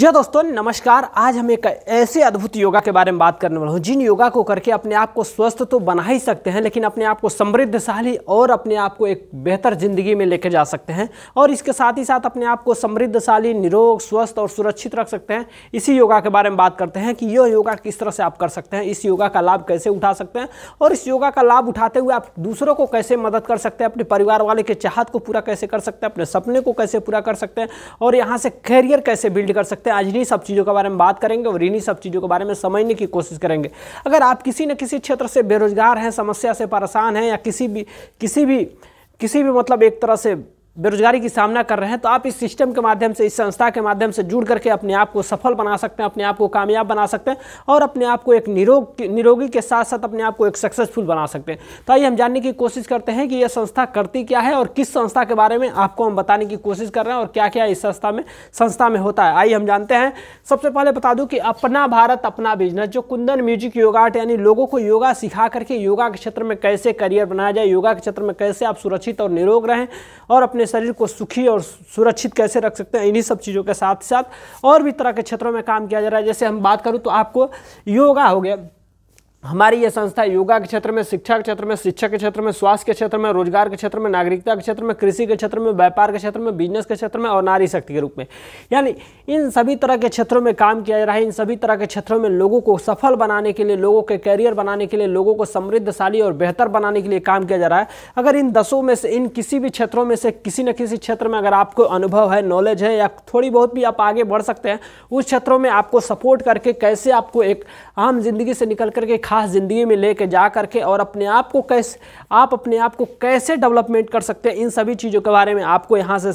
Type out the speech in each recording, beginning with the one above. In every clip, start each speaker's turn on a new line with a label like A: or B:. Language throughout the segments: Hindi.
A: जी हाँ दोस्तों नमस्कार आज हम एक ऐसे अद्भुत योगा के बारे में बात करने वाला हूँ जिन योगा को करके अपने आप को स्वस्थ तो बना ही सकते हैं लेकिन अपने आप को समृद्धशाली और अपने आप को एक बेहतर जिंदगी में लेकर जा सकते हैं और इसके साथ ही साथ अपने आप को समृद्धशाली निरोग स्वस्थ और सुरक्षित रख सकते हैं इसी योगा के बारे में बात करते हैं कि यह योगा किस तरह से आप कर सकते हैं इस योगा का लाभ कैसे उठा सकते हैं और इस योगा का लाभ उठाते हुए आप दूसरों को कैसे मदद कर सकते हैं अपने परिवार वाले के चाहत को पूरा कैसे कर सकते हैं अपने सपने को कैसे पूरा कर सकते हैं और यहाँ से कैरियर कैसे बिल्ड कर सकते हैं हैं आज इन्हीं सब चीज़ों के बारे में बात करेंगे और इन्हीं सब चीज़ों के बारे में समझने की कोशिश करेंगे अगर आप किसी न किसी क्षेत्र से बेरोजगार हैं समस्या से परेशान हैं या किसी भी किसी भी किसी भी मतलब एक तरह से बेरोजगारी की सामना कर रहे हैं तो आप इस सिस्टम के माध्यम से इस संस्था के माध्यम से जुड़ करके अपने आप को सफल बना सकते हैं अपने आप को कामयाब बना सकते हैं और अपने आप को एक निरोग निरोगी के साथ साथ अपने आप को एक सक्सेसफुल बना सकते हैं तो आइए हम जानने की कोशिश करते हैं कि यह संस्था करती क्या है और किस संस्था के बारे में आपको हम बताने की कोशिश कर रहे हैं और क्या क्या इस संस्था में संस्था में होता है आइए हम जानते हैं सबसे पहले बता दूँ कि अपना भारत अपना बिजनेस जो कुंदन म्यूजिक योगा आर्ट यानी लोगों को योगा सिखा करके योगा के क्षेत्र में कैसे करियर बनाया जाए योगा के क्षेत्र में कैसे आप सुरक्षित और निरोग रहें और अपने शरीर को सुखी और सुरक्षित कैसे रख सकते हैं इन्हीं सब चीज़ों के साथ साथ और भी तरह के क्षेत्रों में काम किया जा रहा है जैसे हम बात करूँ तो आपको योगा हो गया हमारी ये संस्था योगा के क्षेत्र में शिक्षा के क्षेत्र में शिक्षा के क्षेत्र में स्वास्थ्य के क्षेत्र में रोजगार के क्षेत्र में नागरिकता के क्षेत्र में कृषि के क्षेत्र में व्यापार के क्षेत्र में बिजनेस के क्षेत्र में और नारी शक्ति के रूप में यानी इन सभी तरह के क्षेत्रों में काम किया जा रहा है इन सभी तरह के क्षेत्रों में लोगों को सफल बनाने के लिए लोगों के कैरियर बनाने के लिए लोगों को समृद्धशाली और बेहतर बनाने के लिए काम किया जा रहा है अगर इन दसों में से इन किसी भी क्षेत्रों में से किसी न किसी क्षेत्र में अगर आपको अनुभव है नॉलेज है या थोड़ी बहुत भी आप आगे बढ़ सकते हैं उस क्षेत्रों में आपको सपोर्ट करके कैसे आपको एक आम जिंदगी से निकल करके खा खास ज़िंदगी में लेके जा कर के और अपने आप को कैसे आप अपने आप को कैसे डेवलपमेंट कर सकते हैं इन सभी चीज़ों के बारे में आपको यहाँ से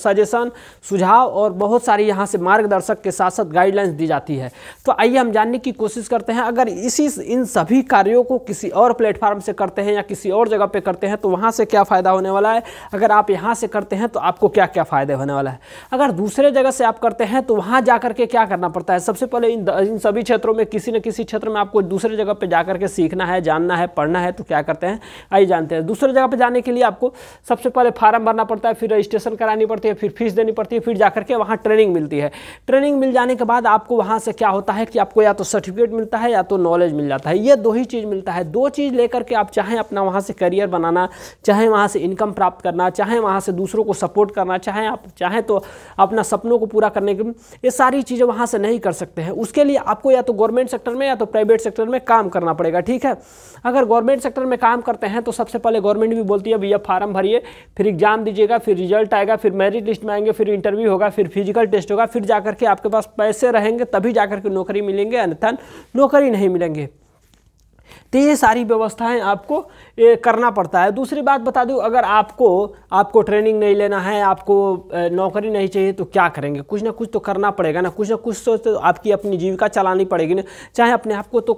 A: सजेशन सुझाव और बहुत सारी यहाँ से मार्गदर्शक के साथ साथ गाइडलाइंस दी जाती है तो आइए हम जानने की कोशिश करते हैं अगर इसी इन सभी कार्यों को किसी और प्लेटफार्म से करते हैं या किसी और जगह पर करते हैं तो वहाँ से क्या फ़ायदा होने वाला है अगर आप यहाँ से करते हैं तो आपको क्या क्या फ़ायदे होने वाला है अगर दूसरे जगह से आप करते हैं तो वहाँ जा करके क्या करना पड़ता है सबसे पहले इन सभी क्षेत्रों में किसी न किसी क्षेत्र में आपको दूसरे जगह जगह पर जा के सीखना है जानना है पढ़ना है तो क्या करते हैं आइए जानते हैं दूसरे जगह पर जाने के लिए आपको सबसे पहले फार्म भरना पड़ता है फिर रजिस्ट्रेशन करानी पड़ती है फिर फीस देनी पड़ती है फिर जाकर के वहाँ ट्रेनिंग मिलती है ट्रेनिंग मिल जाने के बाद आपको वहाँ से क्या होता है कि आपको या तो सर्टिफिकेट मिलता है या तो नॉलेज मिल जाता है ये दो ही चीज़ मिलता है दो चीज़ लेकर के आप चाहें अपना वहाँ से करियर बनाना चाहे वहाँ से इनकम प्राप्त करना चाहे वहाँ से दूसरों को सपोर्ट करना चाहे आप चाहें तो अपना सपनों को पूरा करने के ये सारी चीज़ें वहाँ से नहीं कर सकते हैं उसके लिए आपको या तो गवर्नमेंट सेक्टर में या तो प्राइवेट सेक्टर में काम काम करना पड़ेगा ठीक है अगर गवर्नमेंट सेक्टर में काम करते हैं तो सबसे पहले गवर्नमेंट भी बोलती है भैया फार्म भरिए फिर एग्जाम दीजिएगा फिर रिजल्ट आएगा फिर मेरिट लिस्ट में आएंगे फिर इंटरव्यू होगा फिर फिजिकल टेस्ट होगा फिर जाकर के आपके पास पैसे रहेंगे तभी जाकर के नौकरी मिलेंगे अन्यथा नौकरी नहीं मिलेंगे तो ये सारी व्यवस्थाएं आपको ए, करना पड़ता है दूसरी बात बता दूं अगर आपको आपको ट्रेनिंग नहीं लेना है आपको नौकरी नहीं चाहिए तो क्या करेंगे कुछ ना कुछ तो करना पड़ेगा ना कुछ ना कुछ तो आपकी अपनी जीविका चलानी पड़ेगी ना चाहे अपने आप को तो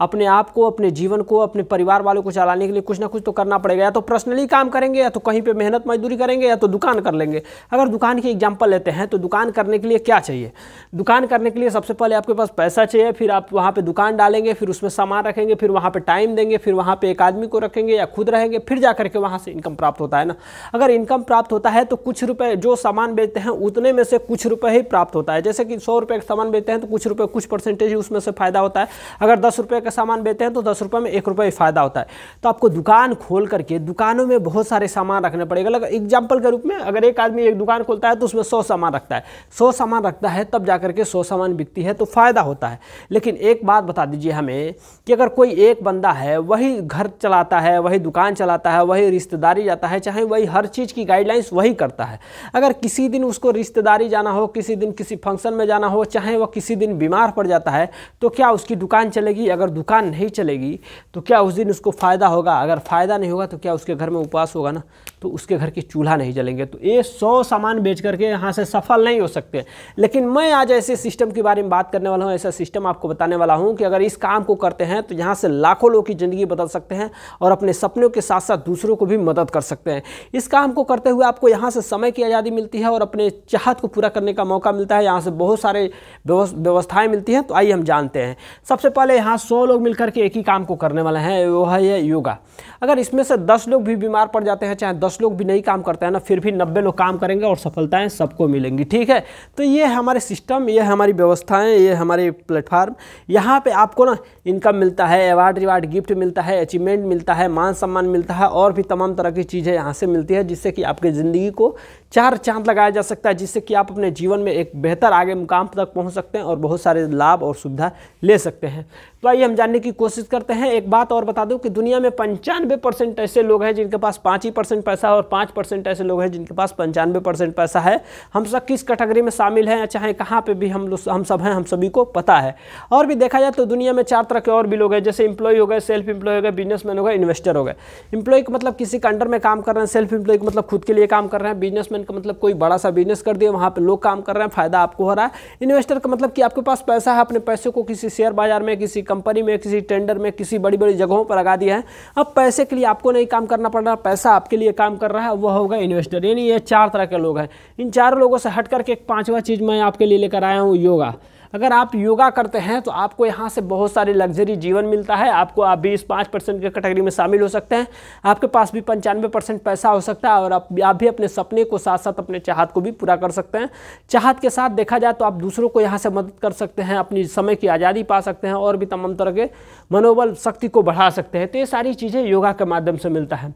A: अपने आप को अपने जीवन को अपने परिवार वालों को चलाने के लिए कुछ ना कुछ तो करना पड़ेगा या तो पर्सनली काम करेंगे या तो कहीं पर मेहनत मजदूरी करेंगे या तो दुकान कर लेंगे अगर दुकान की एग्जाम्पल लेते हैं तो दुकान करने के लिए क्या चाहिए दुकान करने के लिए सबसे पहले आपके पास पैसा चाहिए फिर आप वहाँ पर दुकान डालेंगे फिर उसमें सामान रखेंगे फिर वहाँ पर टाइम देंगे फिर वहाँ पर एक आदमी को रखेंगे या खुद रहेंगे फिर जा करके वहाँ से इनकम प्राप्त होता है ना अगर इनकम प्राप्त होता है तो कुछ रुपए जो सामान बेचते हैं उतने में से कुछ रुपए ही प्राप्त होता है जैसे कि सौ रुपये का सामान बेचते हैं तो कुछ रुपये कुछ परसेंटेज उसमें से फायदा होता है अगर दस रुपये का का सामान बेचते हैं तो दस रुपये में एक रुपये फ़ायदा होता है तो आपको दुकान खोल करके दुकानों में बहुत सारे सामान रखने पड़ेगा लग एग्जाम्पल के रूप में अगर एक आदमी एक दुकान खोलता है तो उसमें सौ सामान रखता है सौ सामान रखता है तब जा करके सौ सामान बिकती है तो फ़ायदा होता है लेकिन एक बात बता दीजिए हमें कि अगर कोई एक बंदा है वही घर चलाता है वही दुकान चलाता है वही रिश्तेदारी जाता है चाहे वही हर चीज़ की गाइडलाइंस वही करता है अगर किसी दिन उसको रिश्तेदारी जाना हो किसी दिन किसी फंक्शन में जाना हो चाहे वह किसी दिन बीमार पड़ जाता है तो क्या उसकी दुकान चलेगी अगर दुकान नहीं चलेगी तो क्या उस दिन उसको फ़ायदा होगा अगर फ़ायदा नहीं होगा तो क्या उसके घर में उपवास होगा ना तो उसके घर की चूल्हा नहीं जलेंगे तो ये सौ सामान बेच करके यहाँ से सफल नहीं हो सकते लेकिन मैं आज ऐसे सिस्टम के बारे में बात करने वाला हूँ ऐसा सिस्टम आपको बताने वाला हूँ कि अगर इस काम को करते हैं तो यहाँ से लाखों लोग की ज़िंदगी बदल सकते हैं और अपने सपनों के साथ साथ दूसरों को भी मदद कर सकते हैं इस काम को करते हुए आपको यहाँ से समय की आज़ादी मिलती है और अपने चाहत को पूरा करने का मौका मिलता है यहाँ से बहुत सारे व्यवस्थाएँ मिलती हैं तो आइए हम जानते हैं सबसे पहले यहाँ सौ सौ लोग मिलकर के एक ही काम को करने वाले हैं वो है योगा अगर इसमें से दस लोग भी बीमार पड़ जाते हैं चाहे दस लोग भी नहीं काम करते हैं ना फिर भी नब्बे लोग काम करेंगे और सफलताएँ सबको मिलेंगी ठीक है तो ये हमारे सिस्टम ये हमारी व्यवस्थाएँ ये हमारे प्लेटफार्म यहाँ पर आपको ना इनकम मिलता है अवार्ड रिवार्ड गिफ्ट मिलता है अचीवमेंट मिलता है मान सम्मान मिलता है और भी तमाम तरह की चीज़ें यहाँ से मिलती है जिससे कि आपकी ज़िंदगी को चार चांद लगाया जा सकता है जिससे कि आप अपने जीवन में एक बेहतर आगे मुकाम तक पहुँच सकते हैं और बहुत सारे लाभ और सुविधा ले सकते हैं तो आइए हम जानने की कोशिश करते हैं एक बात और बता दूं कि दुनिया में पंचानवे परसेंट ऐसे लोग हैं जिनके पास पाँच ही परसेंट पैसा है और पाँच परसेंट ऐसे लोग हैं जिनके पास पंचानवे परसेंट पैसा है हम सब किस कैटेगरी में शामिल हैं चाहे अच्छा कहाँ पर भी हम लोग हम सब हैं हम सभी को पता है और भी देखा जाए तो दुनिया में चार तरह के और भी लोग हैं जैसे इंप्लॉय हो गए सेल्फ इंप्लॉय हो गए बिजनेस हो गए इन्वेस्टर हो गए इंप्लॉय का मतलब किसी के अंडर में काम कर रहे हैं सेल्फ इंप्लॉय का मतलब खुद के लिए काम कर रहे हैं बिजनेसमैन का मतलब कोई बड़ा सा बिजनेस कर दिया वहाँ पर लोग काम कर रहे हैं फायदा आपको हो रहा है इन्वेस्टर का मतलब कि आपके पास पैसा है अपने पैसे को किसी शेयर बाजार में किसी कंपनी कंपनी में किसी टेंडर में किसी बड़ी बड़ी जगहों पर लगा दिया है अब पैसे के लिए आपको नहीं काम करना पड़ रहा पैसा आपके लिए काम कर रहा है वह होगा इन्वेस्टर यानी ये चार तरह के लोग हैं इन चार लोगों से हट करके एक पाँचवा चीज़ मैं आपके लिए लेकर आया हूँ योगा अगर आप योगा करते हैं तो आपको यहाँ से बहुत सारे लग्जरी जीवन मिलता है आपको आप भी इस पाँच परसेंट के कैटेगरी में शामिल हो सकते हैं आपके पास भी पंचानवे परसेंट पैसा हो सकता है और आप आप भी अपने सपने को साथ साथ अपने चाहत को भी पूरा कर सकते हैं चाहत के साथ देखा जाए तो आप दूसरों को यहाँ से मदद कर सकते हैं अपनी समय की आज़ादी पा सकते हैं और भी तमाम तरह के मनोबल शक्ति को बढ़ा सकते हैं तो ये सारी चीज़ें योगा के माध्यम से मिलता है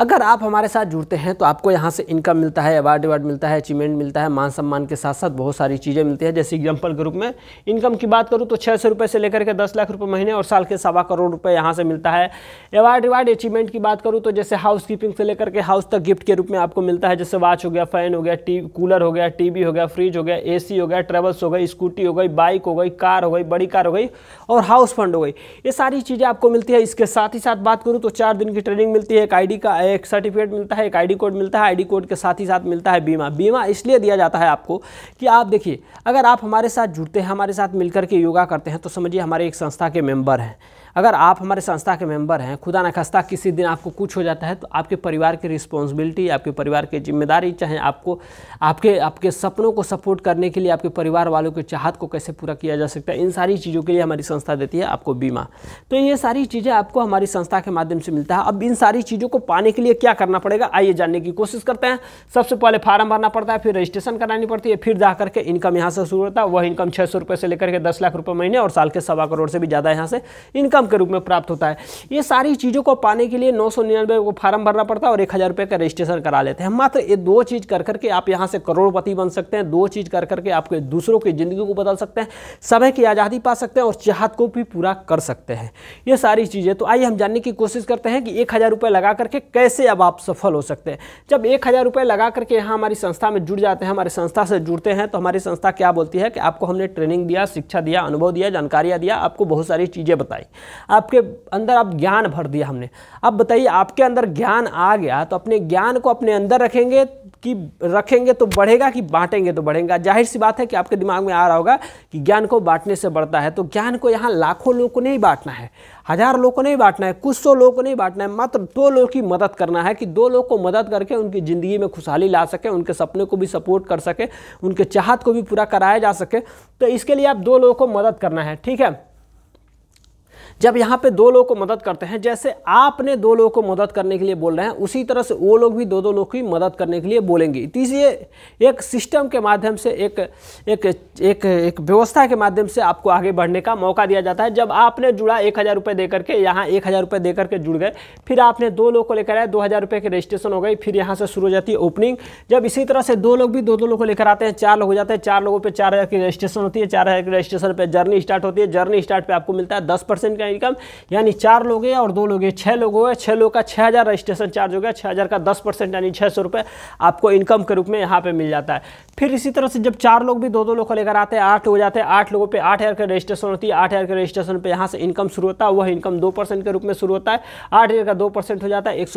A: अगर आप हमारे साथ जुड़ते हैं तो आपको यहाँ से इनकम मिलता है अवार्ड अवार्ड मिलता है अचीवमेंट मिलता है मान सम्मान के साथ साथ बहुत सारी चीज़ें मिलती है जैसे एग्जाम्पल के रूप में इनकम की बात करूँ तो छः सौ रुपये से लेकर के दस लाख रुपये महीने और साल के सवा करोड़ रुपये यहाँ से मिलता है अवार्ड अवार्ड अचीवमेंट की बात करूँ तो जैसे हाउस कीपिंग से लेकर के हाउस तक गिफ्ट के रूप में आपको मिलता है जैसे वॉच हो गया फ़ैन हो गया टी कूलर हो गया टी हो गया फ्रिज हो गया ए हो गया ट्रेवल्स हो गई स्कूटी हो गई बाइक हो गई कार हो गई बड़ी कार हो गई और हाउस फंड हो गई ये सारी चीज़ें आपको मिलती है इसके साथ ही साथ बात करूँ तो चार दिन की ट्रेनिंग मिलती है एक आई का एक सर्टिफिकेट मिलता है एक आईडी कोड मिलता है आईडी कोड के साथ ही साथ मिलता है बीमा बीमा इसलिए दिया जाता है आपको कि आप देखिए अगर आप हमारे साथ जुड़ते हैं हमारे साथ मिलकर के योगा करते हैं तो समझिए हमारे एक संस्था के मेंबर हैं अगर आप हमारे संस्था के मेंबर हैं खुदा नखस्ता किसी दिन आपको कुछ हो जाता है तो आपके परिवार की रिस्पॉन्सिबिलिटी आपके परिवार की जिम्मेदारी चाहे आपको आपके आपके सपनों को सपोर्ट करने के लिए आपके परिवार वालों के चाहत को कैसे पूरा किया जा सकता है इन सारी चीज़ों के लिए हमारी संस्था देती है आपको बीमा तो ये सारी चीज़ें आपको हमारी संस्था के माध्यम से मिलता है अब इन सारी चीज़ों को पाने के लिए क्या करना पड़ेगा आइए जानने की कोशिश करते हैं सबसे पहले फार्म भरना पड़ता है फिर रजिस्ट्रेशन करानी पड़ती है फिर जा करके इनकम यहाँ से शुरू होता है वह इनकम छः सौ रुपये से लेकर के दस लाख रुपये महीने और साल के सवा करोड़ से भी ज़्यादा यहाँ से इनकम इनकम के रूप में प्राप्त होता है ये सारी चीज़ों को पाने के लिए नौ सौ निन्यानवे को फार्म भरना पड़ता है और एक हज़ार रुपये का रजिस्ट्रेशन करा लेते हैं मात्र ये दो चीज़ कर करके आप यहाँ से करोड़पति बन सकते हैं दो चीज़ कर करके आपके दूसरों की ज़िंदगी को बदल सकते हैं समय की आज़ादी पा सकते हैं और चाहत को भी पूरा कर सकते हैं ये सारी चीज़ें तो आइए हम जानने की कोशिश करते हैं कि एक हज़ार रुपये लगा करके कैसे अब आप सफल हो सकते हैं जब एक हज़ार रुपये लगा करके यहाँ हमारी संस्था में जुड़ जाते हैं हमारी संस्था से जुड़ते हैं तो हमारी संस्था क्या बोलती है कि आपको हमने ट्रेनिंग दिया शिक्षा दिया अनुभव दिया जानकारियाँ दिया आपको बहुत सारी चीज़ें बताई आपके अंदर आप ज्ञान भर दिया हमने अब बताइए आपके अंदर ज्ञान आ गया तो अपने ज्ञान को अपने अंदर रखेंगे कि रखेंगे तो बढ़ेगा कि बांटेंगे तो बढ़ेगा जाहिर सी बात है कि आपके दिमाग में आ रहा होगा कि ज्ञान को बांटने से बढ़ता है तो ज्ञान को यहाँ लाखों लोगों को नहीं बांटना है हज़ार लोगों को नहीं बांटना है कुछ सौ लोगों को नहीं बांटना है मात्र दो लोग की मदद करना है कि दो लोग को मदद करके उनकी ज़िंदगी में खुशहाली ला सके उनके सपने को भी सपोर्ट कर सके उनके चाहत को भी पूरा कराया जा सके तो इसके लिए आप दो लोगों को मदद करना है ठीक है जब यहाँ पे दो लोग को मदद करते हैं जैसे आपने दो लोग को मदद करने के लिए बोल रहे हैं उसी तरह से वो लोग भी दो दो लोग की मदद करने के लिए बोलेंगे इसलिए एक सिस्टम के माध्यम से एक एक एक एक व्यवस्था के माध्यम से आपको आगे बढ़ने का मौका दिया जाता है जब आपने जुड़ा एक हज़ार रुपये दे करके यहाँ एक हज़ार रुपये दे करके जुड़ गए फिर आपने दो लोग को लेकर आए दो हज़ार रुपये की रजिस्ट्रेशन हो गई फिर यहाँ से शुरू हो जाती है ओपनिंग जब इसी तरह से दो लोग भी दो दो लोग को लेकर आते हैं चार लोग हो जाते हैं चार लोगों पर चार हज़ार की रजिस्ट्रेशन होती है चार हज़ार की रजिस्ट्रेशन पर जर्नी स्टार्ट होती है जर्नी स्टार्ट पर आपको मिलता है दस परसेंट का इनकम यानी चार लोग हैं और दो लोग हैं छः लोग हुए छः लोग का छः हज़ार रजिस्ट्रेशन चार्ज हो गया छः हज़ार का दस परसेंट यानी छः सौ रुपये आपको इनकम के रूप में यहाँ पे मिल जाता है फिर इसी तरह से जब चार लोग भी दो दो लोग को लेकर आते हैं आठ हो जाते हैं आठ लोगों पर आठ हज़ार का रजिस्ट्रेशन होती है आठ हज़ार के रजिस्ट्रेशन पर यहाँ से इनकम शुरू होता है वह इनकम दो के रूप में शुरू होता है आठ का दो हो जाता है एक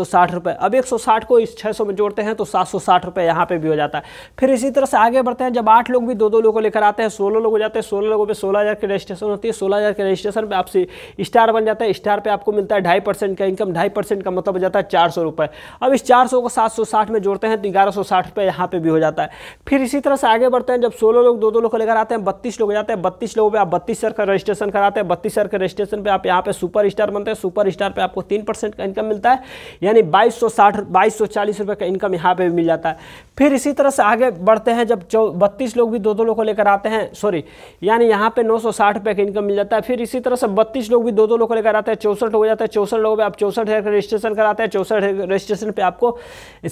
A: अब एक को इस छः में जोड़ते हैं तो सात सौ साठ रुपये यहाँ पर भी हो जाता है फिर इसी तरह से आगे बढ़ते हैं जब आठ लोग भी दो दो लोग को लेकर आते हैं सोलह लोग हो जाते हैं सोलह लोगों पर सोलह हज़ार की रजिस्ट्रेशन होती है सोलह हज़ार के रजिस्ट्रेशन पर आपसे स्टार बन जाता है स्टार पे आपको मिलता है ढाई परसेंट का इनकम ढाई परसेंट का मतलब हो जाता है चार सौ रुपये अब इस चार सौ को सात सौ साठ में जोड़ते हैं तो ग्यारह सौ साठ रुपये यहाँ पे भी हो जाता है फिर इसी तरह से आगे बढ़ते हैं जब सोलह लोग दो दो लोग को लेकर आते हैं बत्तीस लोग जाते हैं बत्तीस लोगों पर आप बत्तीस सर का रजिस्ट्रेशन कराते हैं बत्तीस सर के रजिस्ट्रेशन पर आप यहाँ पे सुपर स्टार बनते हैं सुपर स्टार पर आपको तीन परसेंट का इनकम मिलता है यानी बाईस सौ साठ बाईस सौ चालीस रुपये का इनकम यहाँ पे भी मिल जाता है फिर इसी तरह से आगे बढ़ते हैं जब चौ बत्तीस लोग भी दो दो लोग को लेकर आते हैं सॉरी यानी यहाँ पे नौ सौ साठ रुपये का इनकम मिल जाता है फिर इसी तरह से बत्तीस लोग भी दो दो लोग लेकर आते हैं चौसठ हो जाता है चौसठ लोगों में आप चौसठ हेयर रजिस्ट्रेशन कराते हैं चौसठ रजिस्ट्रेशन पे आपको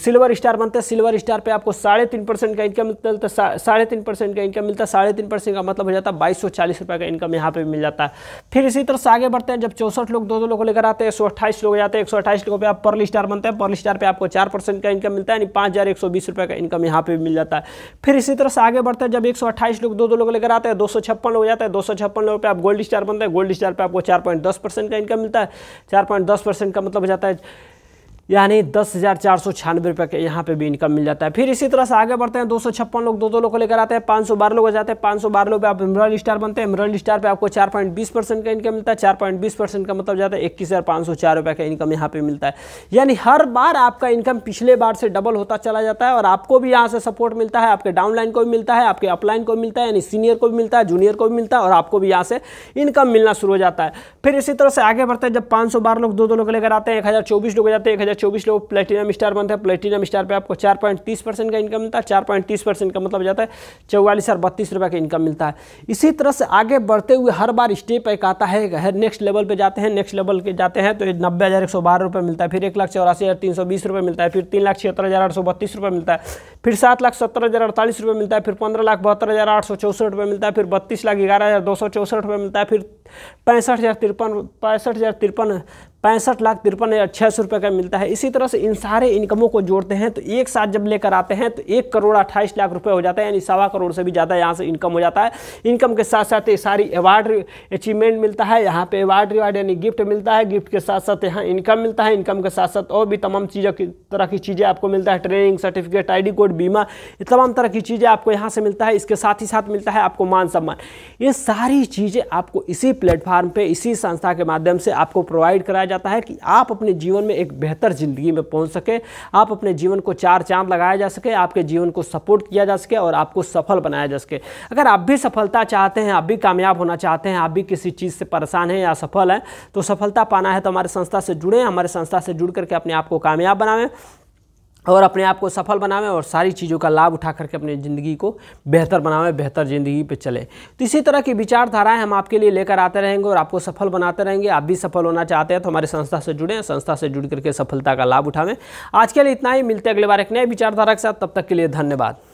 A: सिल्वर स्टार बनता है सिल्वर स्टार पे आपको साढ़े तीन परसेंट का इनकम मिलता है साढ़े तीन परसेंट का इनकम मिलता है साढ़े तीन परसेंट का मतलब हो जाता है बाईस सौ चालीस रुपये का इनकम यहाँ पर मिल जाता है फिर इसी तरह से आगे बढ़ते हैं जब चौसठ लोग दो दो लोग लेकर आते हैं एक सौ अट्ठाईस लोग जाते हैं एक सौ अट्ठाईस लोगों पर आप पर्ल स्टार बनते हैं पर्ल स्टार पर आपको चार परसेंट का इनकम मिलता है यानी पाँच हज़ार एक सौ बीस रुपये का इनकम यहाँ पे मिल जाता है फिर इसी तरह से आगे बढ़ते हैं जब एक सौ अट्ठाईस लोग दो दो लोग लेकर आते हैं दो सौ छप्पन लोग जाते हैं दो सौ छप्पन लोग पर आप गोल्ड स्टार बनते हैं गोल्ड स्टार पर आपको चार चार परसेंट का इनकम मिलता है चार परसेंट का मतलब हो जाता है यानी दस हज़ार चार सौ छियानवे रुपये का यहाँ पे भी इनकम मिल जाता है फिर इसी तरह से आगे बढ़ते हैं दो सौ छप्पन लोग दो दो लोग को लेकर आते हैं पाँच सौ बारह लोग हो जाते हैं पाँच सौ बारह लोग पे आप इमरल स्टार बनते हैं इमरल स्टार पे आपको चार पॉइंट बीस परसेंट का इनकम मिलता है चार पॉइंट बीस परसेंट का मतलब जाता है इक्कीस हज़ार पाँच सौ चार रुपये का इनकम यहाँ पे मिलता है यानी हर बार आपका इनकम पिछले बार से डबल होता चला जाता है और आपको भी यहाँ से सपोर्ट मिलता है आपके डाउनलाइन को भी मिलता है आपके अपलाइन को भी मिलता है यानी सीनियर को भी मिलता है जूनियर को भी मिलता है और आपको भी यहाँ से इनकम मिलना शुरू हो जाता है फिर इसी तरह से आगे बढ़ते हैं जब पाँच सौ बारह लोग दो दो लोग लेकर आते हैं एक हज़ार चौबीस लोग जाते हैं एक 2024 लोग प्लेटिनम स्टार बनते हैं प्लेटिनम स्टार पे आपको 4.30 परसेंट का इनकम मिलता है 4.30 परसेंट का मतलब हो जाता है चौवालीस हज़ार बत्तीस रुपये का इनकम मिलता है इसी तरह से आगे बढ़ते हुए हर बार स्टेप एक आता है हर नेक्स्ट लेवल पर जाते हैं नेक्स्ट लेवल के जाते हैं तो नब्बे हज़ार एक सौ बारह रुपये मिलता है फिर एक लाख चौरासी हज़ार तीन सौ बीस रुपये मिलता है फिर तीन लाख छिहत्तर हज़ार आठ सौ बत्तीस रुपये मिलता है फिर सात लाख सत्तर हज़ार अड़तालीस रुपये मिलता है फिर पंद्रह लाख बहत्तर हज़ार आठ सौ चौसठ रुपये मिलता है फिर बत्तीस लाख ग्यारह हज़ार दो सौ चौसठ रुपये मिलता है फिर पैंसठ हज़ार तिरपन पैंसठ हज़ार तिरपन पैंसठ लाख तिरपन हजार छः सौ रुपये का मिलता है इसी तरह से इन सारे इनकमों को जोड़ते हैं तो एक साथ जब लेकर आते हैं तो एक करोड़ अट्ठाईस लाख रुपये हो जाता है यानी सवा करोड़ से भी ज़्यादा यहाँ से इनकम हो जाता है इनकम के साथ साथ ये सारी अवार्ड अचीवमेंट मिलता है यहाँ पे अवार्ड रिवार्ड यानी गिफ्ट मिलता है गिफ्ट के साथ साथ यहाँ इनकम मिलता है इनकम के साथ साथ और भी तमाम चीज़ों की तरह की चीज़ें आपको मिलता है ट्रेनिंग सर्टिफिकेट आई कोड बीमा ये तमाम तरह की चीज़ें आपको यहाँ से मिलता है इसके साथ ही साथ मिलता है आपको मान सम्मान ये सारी चीज़ें आपको इसी प्लेटफॉर्म पर इसी संस्था के माध्यम से आपको प्रोवाइड कराया जाता है कि आप अपने जीवन में एक बेहतर ज़िंदगी में पहुंच सकें आप अपने जीवन को चार चांद लगाया जा सके आपके जीवन को सपोर्ट किया जा सके और आपको सफल बनाया जा सके अगर आप भी सफलता चाहते हैं आप भी कामयाब होना चाहते हैं आप भी किसी चीज़ से परेशान हैं या सफल हैं तो सफलता पाना है तो हमारे संस्था से जुड़ें हमारे संस्था से जुड़ करके अपने आप को कामयाब बनाएं और अपने आप को सफल बनावें और सारी चीज़ों का लाभ उठा करके अपनी ज़िंदगी को बेहतर बनावें बेहतर ज़िंदगी पे चले तो इसी तरह की विचारधाराएं हम आपके लिए लेकर आते रहेंगे और आपको सफल बनाते रहेंगे आप भी सफल होना चाहते हैं तो हमारे संस्था से जुड़ें संस्था से जुड़ करके सफलता का लाभ उठावें आज के लिए इतना ही मिलते अगले बार एक नए विचारधारा के साथ तब तक के लिए धन्यवाद